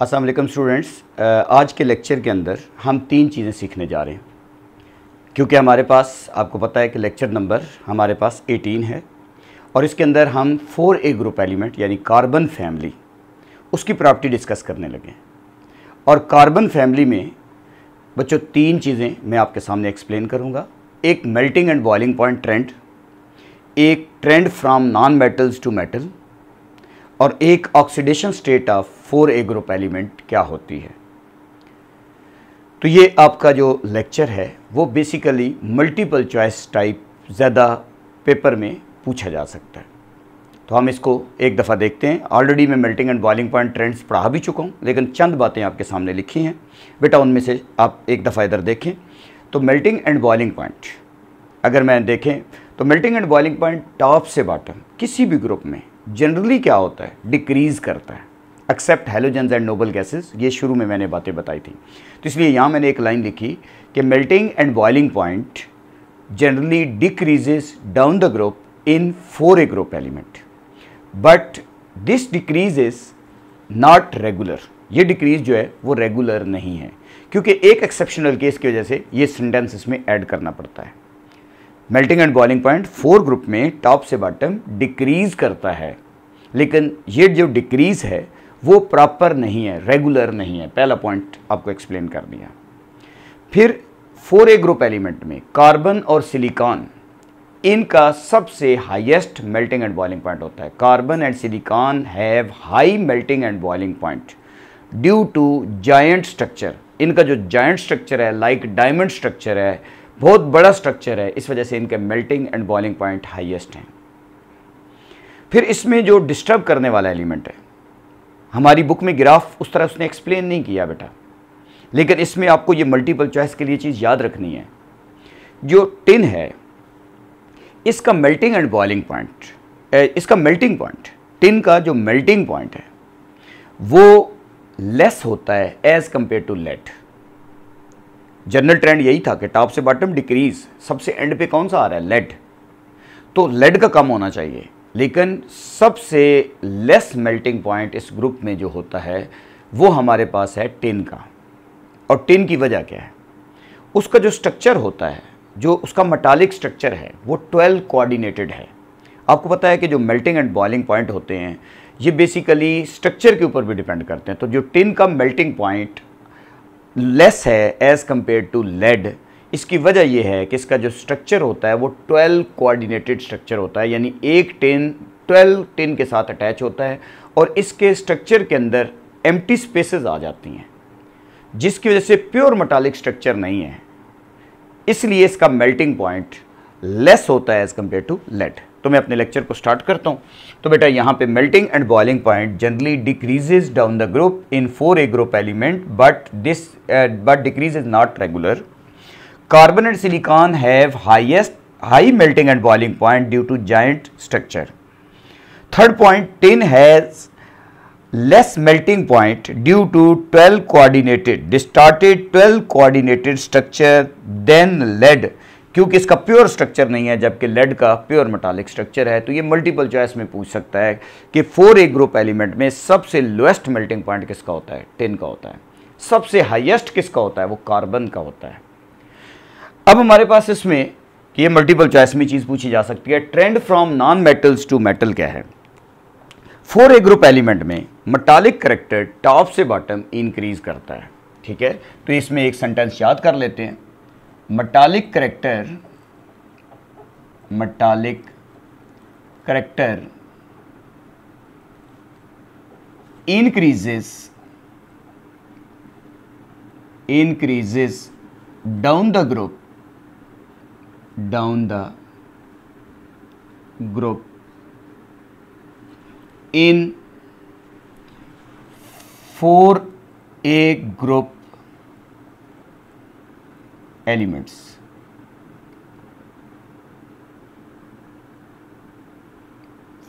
Aslam students आज के lecture के अंदर हम तीन चीज़ें सीखने जा रहे हैं क्योंकि हमारे पास आपको पता है कि लेक्चर नंबर हमारे पास 18 है और इसके अंदर हम फोर ए ग्रुप एलिमेंट यानी कार्बन फैमिली उसकी प्रॉपर्टी डिस्कस करने लगे और कार्बन फैमिली में बच्चों तीन चीज़ें मैं आपके सामने एक्सप्लेन करूँगा एक melting and boiling point trend एक trend from non metals to metal और एक oxidation state of four A group element क्या होती है तो ये आपका जो लेक्चर है वो बेसिकली मल्टीपल चॉइस टाइप ज़्यादा पेपर में पूछा जा सकता है तो हम इसको एक दफ़ा देखते हैं ऑलरेडी मैं melting and boiling point trends पढ़ा भी चुका हूँ लेकिन चंद बातें आपके सामने लिखी हैं बेटा उनमें से आप एक दफ़ा इधर देखें तो मेल्टिंग एंड बॉइलिंग पॉइंट अगर मैं देखें तो melting and boiling point top से बॉटम किसी भी ग्रुप में जनरली क्या होता है डिक्रीज़ करता है except halogens and noble gases ये शुरू में मैंने बातें बताई थी तो इसलिए यहाँ मैंने एक लाइन लिखी कि melting and boiling point generally decreases down the group in four A group element but this decrease is not regular ये डिक्रीज जो है वो रेगुलर नहीं है क्योंकि एक एक्सेप्शनल केस की वजह से ये सेंटेंस इसमें ऐड करना पड़ता है melting and boiling point four group में टॉप से बॉटम डिक्रीज करता है लेकिन ये जो डिक्रीज है वो प्रॉपर नहीं है रेगुलर नहीं है पहला पॉइंट आपको एक्सप्लेन कर दिया फिर फोर ए ग्रुप एलिमेंट में कार्बन और सिलिकॉन इनका सबसे highest melting and boiling point होता है carbon and silicon have high melting and boiling point due to giant structure इनका जो जायंट स्ट्रक्चर है लाइक डायमंड स्ट्रक्चर है बहुत बड़ा स्ट्रक्चर है इस वजह से इनके melting and boiling point highest हैं फिर इसमें जो डिस्टर्ब करने वाला एलिमेंट है हमारी बुक में ग्राफ उस तरह उसने एक्सप्लेन नहीं किया बेटा लेकिन इसमें आपको ये मल्टीपल चॉइस के लिए चीज़ याद रखनी है जो टिन है इसका मेल्टिंग एंड बॉइलिंग पॉइंट इसका मेल्टिंग पॉइंट टिन का जो मेल्टिंग पॉइंट है वो लेस होता है as compare to lead general trend यही था कि टॉप से बॉटम डिक्रीज सबसे एंड पे कौन सा आ रहा है लेड तो लेड का कम होना चाहिए लेकिन सबसे लेस मेल्टिंग पॉइंट इस ग्रुप में जो होता है वो हमारे पास है टिन का और टिन की वजह क्या है उसका जो स्ट्रक्चर होता है जो उसका मटालिक स्ट्रक्चर है वो 12 कोऑर्डिनेटेड है आपको पता है कि जो मेल्टिंग एंड बॉइलिंग पॉइंट होते हैं ये बेसिकली स्ट्रक्चर के ऊपर भी डिपेंड करते हैं तो जो टिन का मेल्टिंग पॉइंट लेस है एज़ कम्पेयर टू लेड इसकी वजह यह है कि इसका जो स्ट्रक्चर होता है वो 12 कोऑर्डिनेटेड स्ट्रक्चर होता है यानी एक टेन 12 टेन के साथ अटैच होता है और इसके स्ट्रक्चर के अंदर एम्प्टी स्पेसेस आ जाती हैं जिसकी वजह से प्योर मटालिक स्ट्रक्चर नहीं है इसलिए इसका मेल्टिंग पॉइंट लेस होता है एज़ कम्पेयर टू लेट तो मैं अपने लेक्चर को स्टार्ट करता हूँ तो बेटा यहाँ पे melting and boiling point generally decreases down the group in four A group element but this but decrease is not regular carbon and silicon have highest high melting and boiling point due to joint structure third point tin has less melting point due to twelve coordinated distorted twelve coordinated structure then lead क्योंकि इसका pure structure नहीं है जबकि lead का pure metallic structure है तो ये multiple choice में पूछ सकता है कि फोर ए ग्रुप एलिमेंट में सबसे लोएस्ट मेल्टिंग पॉइंट किसका होता है टिन का होता है सबसे हाइएस्ट किसका होता है वो कार्बन का होता है अब हमारे पास इसमें कि ये मल्टीपल चॉइस में चीज़ पूछी जा सकती है trend from non metals to metal क्या है फोर ए ग्रुप एलिमेंट में मटालिक करेक्टर टॉप से बॉटम इंक्रीज करता है ठीक है तो इसमें एक सेंटेंस याद कर लेते हैं metallic character metallic character increases increases down the group down the group in a group elements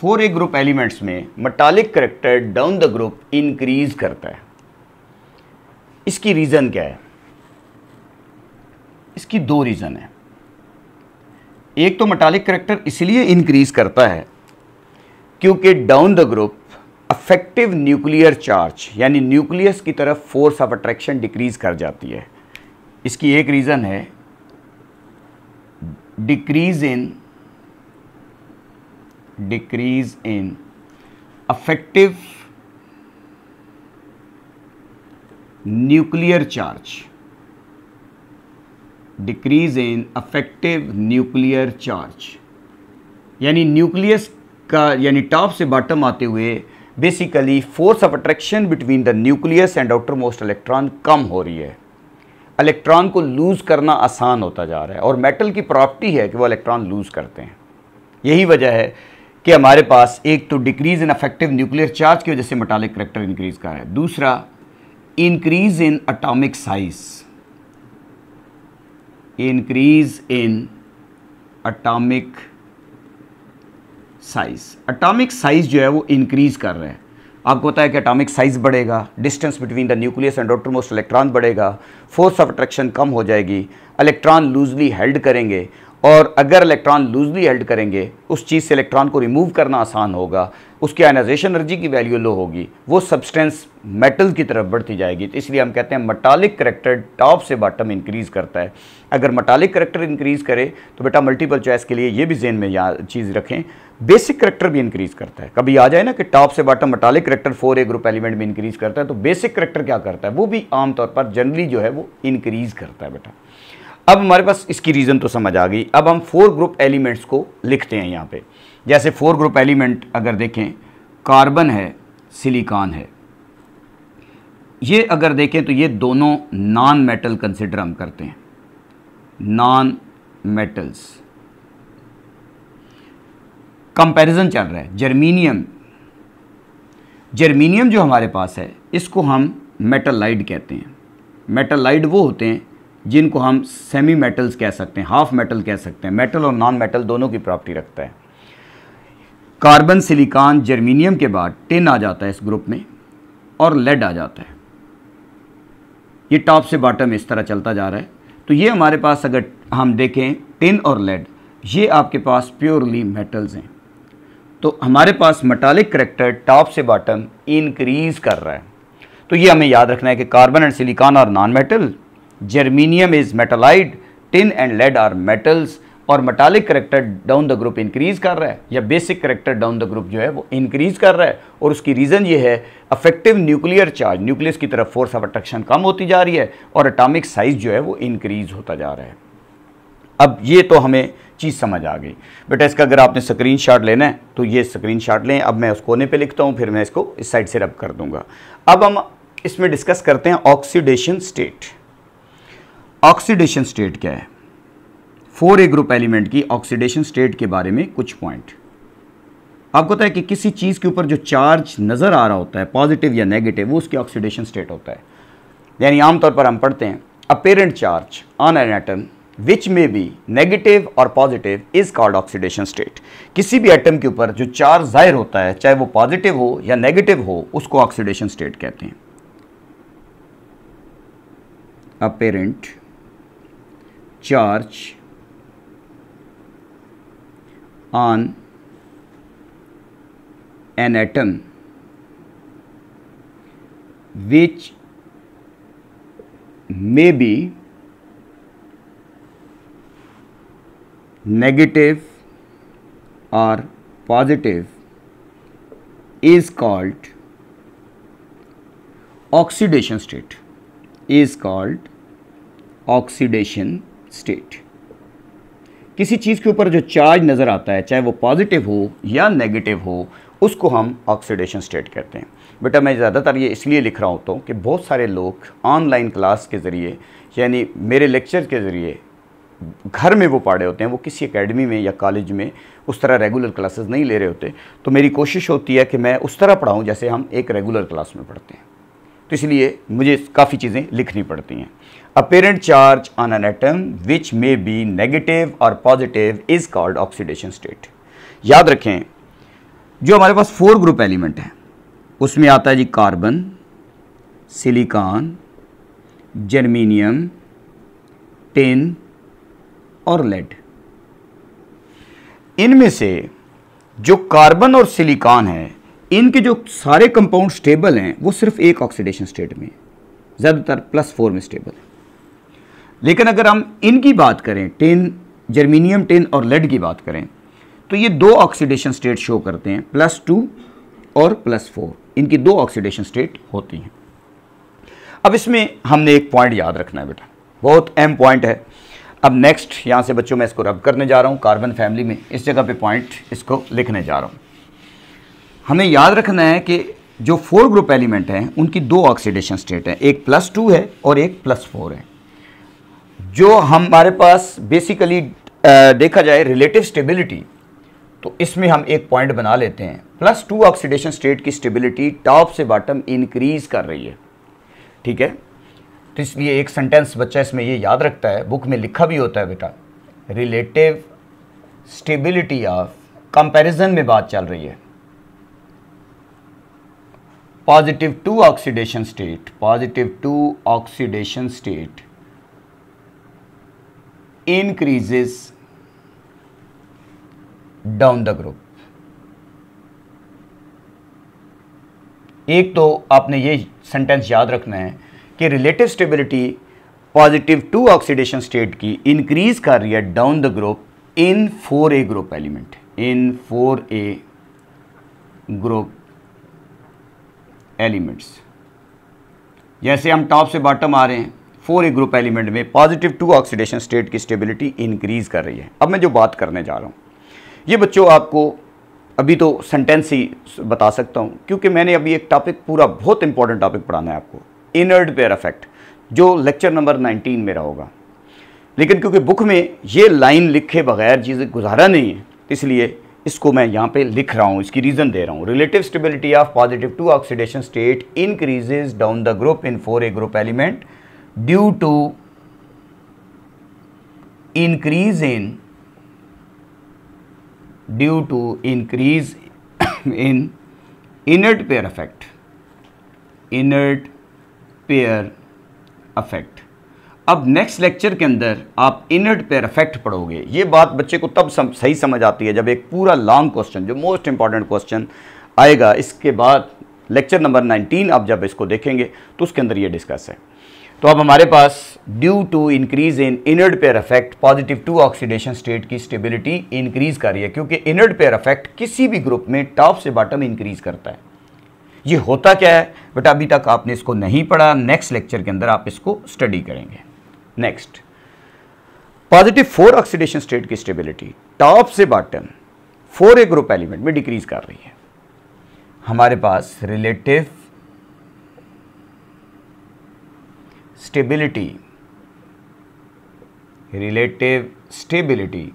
four A group elements में metallic character down the group increase करता है इसकी रीज़न क्या है इसकी दो रीज़न है एक तो मटालिक करेक्टर इसलिए इंक्रीज करता है क्योंकि down the group effective nuclear charge यानी न्यूक्लियस की तरफ फोर्स ऑफ अट्रैक्शन डिक्रीज कर जाती है इसकी एक रीज़न है decrease in decrease in effective nuclear charge decrease in effective nuclear charge यानी न्यूक्लियस का यानी टॉप से बॉटम आते हुए basically force of attraction between the nucleus and outermost electron कम हो रही है इलेक्ट्रॉन को लूज़ करना आसान होता जा रहा है और मेटल की प्रॉपर्टी है कि वो इलेक्ट्रॉन लूज़ करते हैं यही वजह है कि हमारे पास एक तो decrease in effective nuclear charge की वजह से मेटालिक करेक्टर इंक्रीज़ का है दूसरा increase in atomic size increase in atomic size atomic size जो है वो increase कर रहे हैं आपको पता है कि अटामिक साइज बढ़ेगा distance between the nucleus and most electron बढ़ेगा फोर्स ऑफ अट्रैक्शन कम हो जाएगी इलेक्ट्रॉन लूजली हेल्ड करेंगे और अगर इलेक्ट्रॉन लूजली हेल्ड करेंगे उस चीज़ से इलेक्ट्रॉन को रिमूव करना आसान होगा उसकी आयनाइजेशन एनर्जी की वैल्यू लो होगी वो सब्सटेंस मेटल की तरफ बढ़ती जाएगी तो इसलिए हम कहते हैं मटालिक करेक्टर टॉप से बॉटम इंक्रीज़ करता है अगर मटालिक करेक्टर इंक्रीज़ करे तो बेटा मल्टीपल चॉइस के लिए ये भी जेन में या चीज़ रखें बेसिक करेक्टर भी इंक्रीज़ करता है कभी आ जाए ना कि टॉप से bottom metallic character four A group element में इंक्रीज़ करता है तो बेसिक करेक्टर क्या करता है वो भी आमतौर पर जनरली जो है वो इंक्रीज़ करता है बेटा अब हमारे पास इसकी रीज़न तो समझ आ गई अब हम फोर ग्रुप एलिमेंट्स को लिखते हैं यहाँ पे जैसे फोर ग्रुप एलिमेंट अगर देखें कार्बन है सिलिकॉन है ये अगर देखें तो ये दोनों नॉन मेटल कंसिडर हम करते हैं नॉन मेटल्स कंपैरिजन चल रहा है जर्मीनियम जर्मीनियम जो हमारे पास है इसको हम मेटलाइड कहते हैं मेटलाइड वो होते हैं जिनको हम सेमी मेटल्स कह सकते हैं हाफ मेटल कह सकते हैं मेटल और नॉन मेटल दोनों की प्रॉपर्टी रखता है कार्बन सिलिकॉन जर्मीनियम के बाद टिन आ जाता है इस ग्रुप में और लेड आ जाता है ये टॉप से बॉटम इस तरह चलता जा रहा है तो ये हमारे पास अगर हम देखें टिन और लेड ये आपके पास प्योरली मेटल्स हैं तो हमारे पास मेटालिक करेक्टर टॉप से बॉटम इंक्रीज कर रहा है तो ये हमें याद रखना है कि कार्बन एंड सिलिकॉन और non metal germanium is metallide tin and lead are metals और metallic character down the group increase कर रहा है या basic character down the group जो है वो इंक्रीज कर रहा है और उसकी रीज़न ये है अफेक्टिव न्यूक्लियर चार्ज न्यूक्लियस की तरफ फोर्स ऑफ अट्रैक्शन कम होती जा रही है और अटामिक साइज जो है वो इंक्रीज होता जा रहा है अब ये तो हमें चीज़ समझ आ गई बेटा इसका अगर आपने स्क्रीन शॉट लेना है तो ये स्क्रीन शॉट लें अब मैं उस कोने पर लिखता हूँ फिर मैं इसको इस साइड से रब कर दूंगा अब हम इसमें डिस्कस करते हैं ऑक्सीडेशन स्टेट ऑक्सीडेशन स्टेट क्या है फोर ए ग्रुप एलिमेंट की ऑक्सीडेशन स्टेट के बारे में कुछ पॉइंट आपको पता है कि किसी चीज़ के ऊपर जो चार्ज नज़र आ रहा होता है पॉजिटिव या नेगेटिव वो उसकी ऑक्सीडेशन स्टेट होता है यानी आमतौर पर हम पढ़ते हैं apparent charge on an atom which may be negative और positive is called oxidation state किसी भी एटम के ऊपर जो चार्ज जाहिर होता है चाहे वो पॉजिटिव हो या नेगेटिव हो उसको ऑक्सीडेशन स्टेट कहते हैं apparent charge on an atom which may be negative or positive is called oxidation state is called oxidation state किसी चीज़ के ऊपर जो चार्ज नज़र आता है चाहे वो पॉजिटिव हो या नेगेटिव हो उसको हम ऑक्सीडेशन स्टेट कहते हैं बेटा मैं ज़्यादातर ये इसलिए लिख रहा होता हूँ कि बहुत सारे लोग ऑनलाइन क्लास के ज़रिए यानी मेरे लेक्चर के ज़रिए घर में वो पढ़े होते हैं वो किसी एकेडमी में या कॉलेज में उस तरह रेगुलर क्लासेस नहीं ले रहे होते तो मेरी कोशिश होती है कि मैं उस तरह पढ़ाऊँ जैसे हम एक रेगुलर क्लास में पढ़ते हैं तो इसलिए मुझे काफ़ी चीज़ें लिखनी पड़ती हैं apparent charge on an atom which may be negative और positive is called oxidation state याद रखें जो हमारे पास फोर ग्रुप एलिमेंट है उसमें आता है जी कार्बन सिलिकॉन जर्मीनियम टिन और लेड इनमें से जो कार्बन और सिलिकॉन है इनके जो सारे कंपाउंड स्टेबल हैं वो सिर्फ एक ऑक्सीडेशन स्टेट में ज़्यादातर प्लस फोर में स्टेबल है लेकिन अगर हम इनकी बात करें टेन जर्मीनियम टेन और लेड की बात करें तो ये दो ऑक्सीडेशन स्टेट शो करते हैं प्लस टू और प्लस फोर इनकी दो ऑक्सीडेशन स्टेट होती हैं अब इसमें हमने एक पॉइंट याद रखना है बेटा बहुत अहम पॉइंट है अब नेक्स्ट यहाँ से बच्चों मैं इसको रब करने जा रहा हूँ कार्बन फैमिली में इस जगह पे पॉइंट इसको लिखने जा रहा हूँ हमें याद रखना है कि जो फोर ग्रुप एलिमेंट हैं उनकी दो ऑक्सीडेशन स्टेट हैं एक प्लस टू है और एक प्लस फोर है जो हमारे पास बेसिकली देखा जाए रिलेटिव स्टेबिलिटी तो इसमें हम एक पॉइंट बना लेते हैं प्लस टू ऑक्सीडेशन स्टेट की स्टेबिलिटी टॉप से बॉटम इंक्रीज कर रही है ठीक है तो इसलिए एक सेंटेंस बच्चा इसमें ये याद रखता है बुक में लिखा भी होता है बेटा रिलेटिव स्टेबिलिटी ऑफ कंपैरिजन में बात चल रही है positive two oxidation state positive two oxidation state increases down the group एक तो आपने ये सेंटेंस याद रखना है कि relative stability positive two oxidation state की इंक्रीज कर रही है down the group in four A group element in four A group elements जैसे हम टॉप से बॉटम आ रहे हैं फोर ए ग्रुप एलिमेंट में पॉजिटिव टू ऑक्सीडेशन स्टेट की स्टेबिलिटी इंक्रीज़ कर रही है अब मैं जो बात करने जा रहा हूँ ये बच्चों आपको अभी तो सेंटेंस ही बता सकता हूँ क्योंकि मैंने अभी एक टॉपिक पूरा बहुत इंपॉर्टेंट टॉपिक पढ़ाना है आपको इनर्ड पेयर अफेक्ट जो लेक्चर नंबर 19 मेरा होगा लेकिन क्योंकि बुक में ये लाइन लिखे बगैर चीज़ें गुजारा नहीं है इसलिए इसको मैं यहाँ पे लिख रहा हूँ इसकी रीज़न दे रहा हूँ relative stability of positive two oxidation state increases down the group in four A group element due to increase in due to increase in inert pair effect inert pair effect अब next lecture के अंदर आप inert pair effect पढ़ोगे ये बात बच्चे को तब सम, सही समझ आती है जब एक पूरा लॉन्ग क्वेश्चन जो मोस्ट इंपॉर्टेंट क्वेश्चन आएगा इसके बाद लेक्चर नंबर 19 आप जब इसको देखेंगे तो उसके अंदर ये डिस्कस है तो अब हमारे पास due to increase in inert pair effect positive two oxidation state की स्टेबिलिटी इंक्रीज कर रही है क्योंकि इनर्ड पेयर इफेक्ट किसी भी ग्रुप में टॉप से बॉटम इंक्रीज करता है ये होता क्या है बट अभी तक आपने इसको नहीं पढ़ा नेक्स्ट लेक्चर के अंदर आप इसको स्टडी करेंगे next positive four oxidation state की स्टेबिलिटी टॉप से bottom four A group element में डिक्रीज कर रही है हमारे पास relative stability, relative stability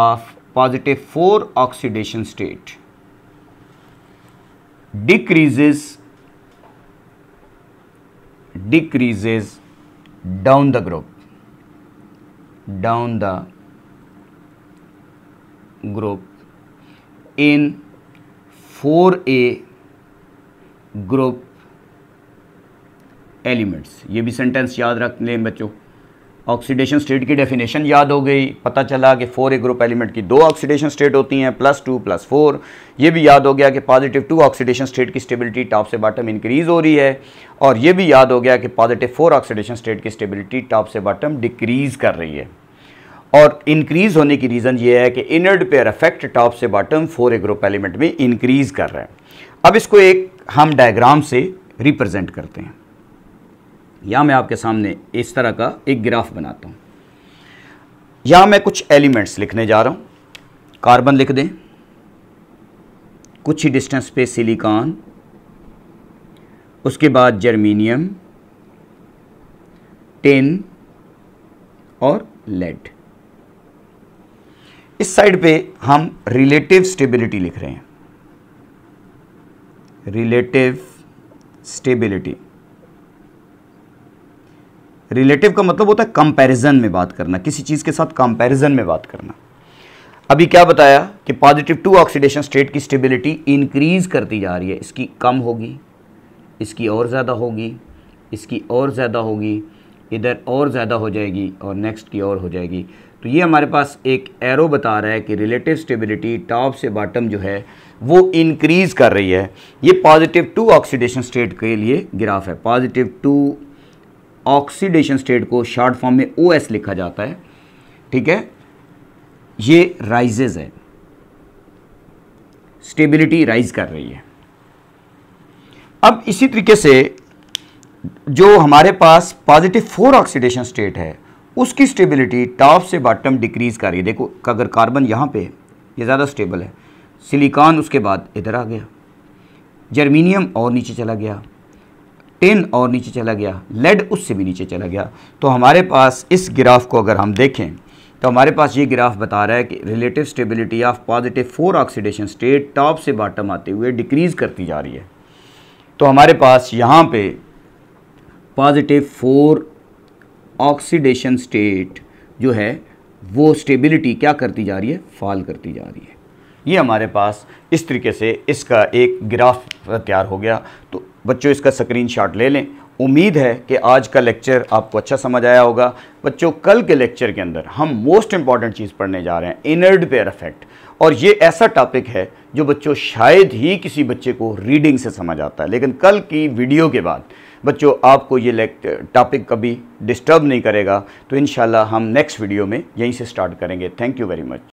of positive 4 oxidation state decreases decreases down the group down the group in 4a group elements ये भी सेंटेंस याद रख लें बच्चों ऑक्सीडेशन स्टेट की डेफिनेशन याद हो गई पता चला कि फोर ए ग्रुप एलिमेंट की दो ऑक्सीडेशन स्टेट होती हैं प्लस टू प्लस फोर ये भी याद हो गया कि पॉजिटिव टू ऑक्सीडेशन स्टेट की स्टेबिलिटी टॉप से बॉटम इंक्रीज़ हो रही है और ये भी याद हो गया कि पॉजिटिव फोर ऑक्सीडेशन स्टेट की स्टेबिलिटी टॉप से बॉटम डिक्रीज़ कर रही है और इंक्रीज़ होने की रीज़न ये है कि इनर्ड पेयर अफेक्ट टॉप से bottom four A group element में इंक्रीज़ कर रहा है अब इसको एक हम डायग्राम से रिप्रजेंट करते हैं या मैं आपके सामने इस तरह का एक ग्राफ बनाता हूँ या मैं कुछ एलिमेंट्स लिखने जा रहा हूँ कार्बन लिख दें कुछ ही डिस्टेंस पे सिलिकॉन उसके बाद जर्मीनियम टेन और लेड इस साइड पे हम रिलेटिव स्टेबिलिटी लिख रहे हैं रिलेटिव स्टेबिलिटी रिलेटिव का मतलब होता है कंपैरिजन में बात करना किसी चीज़ के साथ कंपैरिजन में बात करना अभी क्या बताया कि पॉजिटिव टू ऑक्सीडेशन स्टेट की स्टेबिलिटी इंक्रीज करती जा रही है इसकी कम होगी इसकी और ज़्यादा होगी इसकी और ज़्यादा होगी इधर और ज़्यादा हो जाएगी और नेक्स्ट की और हो जाएगी तो ये हमारे पास एक एरो बता रहा है कि रिलेटिव स्टेबिलिटी टॉप से बॉटम जो है वो इंक्रीज़ कर रही है ये पॉजिटिव टू ऑक्सीडेशन स्टेट के लिए ग्राफ है पॉजिटिव टू ऑक्सीडेशन स्टेट को शॉर्ट फॉर्म में ओ लिखा जाता है ठीक है ये राइजेज है स्टेबिलिटी राइज कर रही है अब इसी तरीके से जो हमारे पास पॉजिटिव फोर ऑक्सीडेशन स्टेट है उसकी स्टेबिलिटी टॉप से बॉटम डिक्रीज़ कर रही है देखो अगर कार्बन यहाँ पे ये ज़्यादा स्टेबल है सिलिकॉन उसके बाद इधर आ गया जर्मीनियम और नीचे चला गया टेन और नीचे चला गया लेड उससे भी नीचे चला गया तो हमारे पास इस ग्राफ को अगर हम देखें तो हमारे पास ये ग्राफ बता रहा है कि relative stability of positive four oxidation state top से बॉटम आते हुए डिक्रीज़ करती जा रही है तो हमारे पास यहाँ पे पॉजिटिव फोर ऑक्सीडेशन स्टेट जो है वो स्टेबिलिटी क्या करती जा रही है फॉल करती जा रही है ये हमारे पास इस तरीके से इसका एक ग्राफ तैयार हो गया तो बच्चों इसका शॉट ले लें उम्मीद है कि आज का लेक्चर आपको अच्छा समझ आया होगा बच्चों कल के लेक्चर के अंदर हम मोस्ट इंपॉर्टेंट चीज़ पढ़ने जा रहे हैं इनर्ड पेयर इफेक्ट और ये ऐसा टॉपिक है जो बच्चों शायद ही किसी बच्चे को रीडिंग से समझ आता है लेकिन कल की वीडियो के बाद बच्चों आपको ये टॉपिक कभी डिस्टर्ब नहीं करेगा तो इन हम नेक्स्ट वीडियो में यहीं से स्टार्ट करेंगे थैंक यू वेरी मच